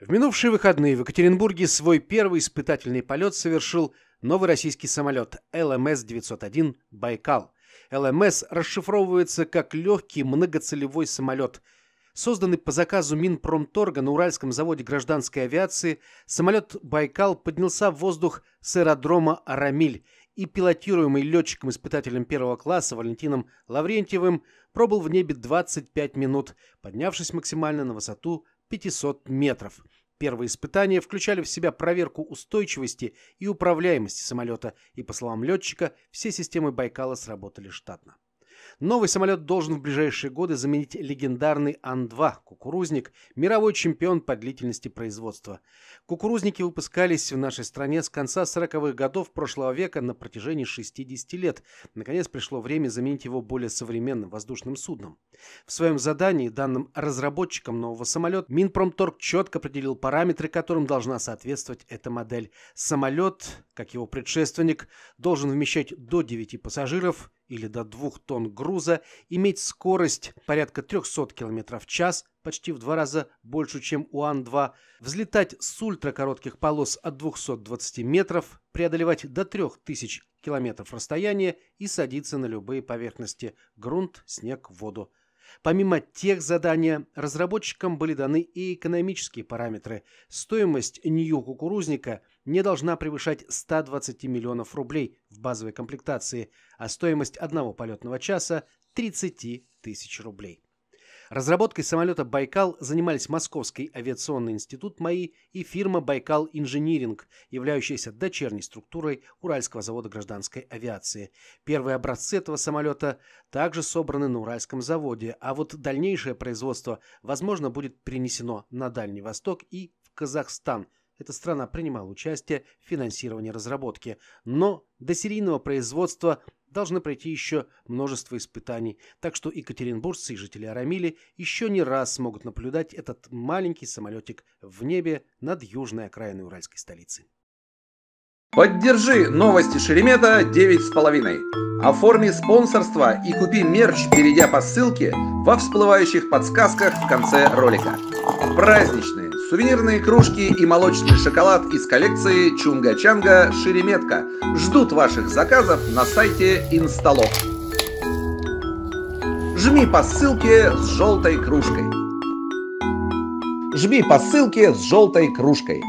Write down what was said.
В минувшие выходные в Екатеринбурге свой первый испытательный полет совершил новый российский самолет ЛМС-901 «Байкал». ЛМС расшифровывается как легкий многоцелевой самолет. Созданный по заказу Минпромторга на Уральском заводе гражданской авиации, самолет «Байкал» поднялся в воздух с аэродрома «Арамиль» и пилотируемый летчиком-испытателем первого класса Валентином Лаврентьевым пробыл в небе 25 минут, поднявшись максимально на высоту 500 метров. Первые испытания включали в себя проверку устойчивости и управляемости самолета, и, по словам летчика, все системы Байкала сработали штатно. Новый самолет должен в ближайшие годы заменить легендарный Ан-2 «Кукурузник», мировой чемпион по длительности производства. Кукурузники выпускались в нашей стране с конца 40-х годов прошлого века на протяжении 60 лет. Наконец пришло время заменить его более современным воздушным судном. В своем задании, данным разработчикам нового самолета, Минпромторг четко определил параметры, которым должна соответствовать эта модель. Самолет, как его предшественник, должен вмещать до 9 пассажиров, или до 2 тонн груза, иметь скорость порядка 300 км в час, почти в два раза больше, чем у Ан-2, взлетать с ультракоротких полос от 220 метров, преодолевать до 3000 км расстояния и садиться на любые поверхности – грунт, снег, воду – Помимо тех задания, разработчикам были даны и экономические параметры. Стоимость Нью-кукурузника не должна превышать 120 миллионов рублей в базовой комплектации, а стоимость одного полетного часа – 30 тысяч рублей. Разработкой самолета «Байкал» занимались Московский авиационный институт МАИ и фирма «Байкал Инжиниринг», являющаяся дочерней структурой Уральского завода гражданской авиации. Первые образцы этого самолета также собраны на Уральском заводе, а вот дальнейшее производство, возможно, будет перенесено на Дальний Восток и в Казахстан – эта страна принимала участие в финансировании разработки, но до серийного производства должны пройти еще множество испытаний, так что екатеринбургцы и жители Арамили еще не раз смогут наблюдать этот маленький самолетик в небе над южной окраиной уральской столицы. Поддержи новости Шеремета 9,5. Оформи спонсорство и купи мерч, перейдя по ссылке во всплывающих подсказках в конце ролика. Праздничные! Сувенирные кружки и молочный шоколад из коллекции Чунга-Чанга Шереметка ждут ваших заказов на сайте Инсталок. Жми по ссылке с желтой кружкой. Жми по ссылке с желтой кружкой.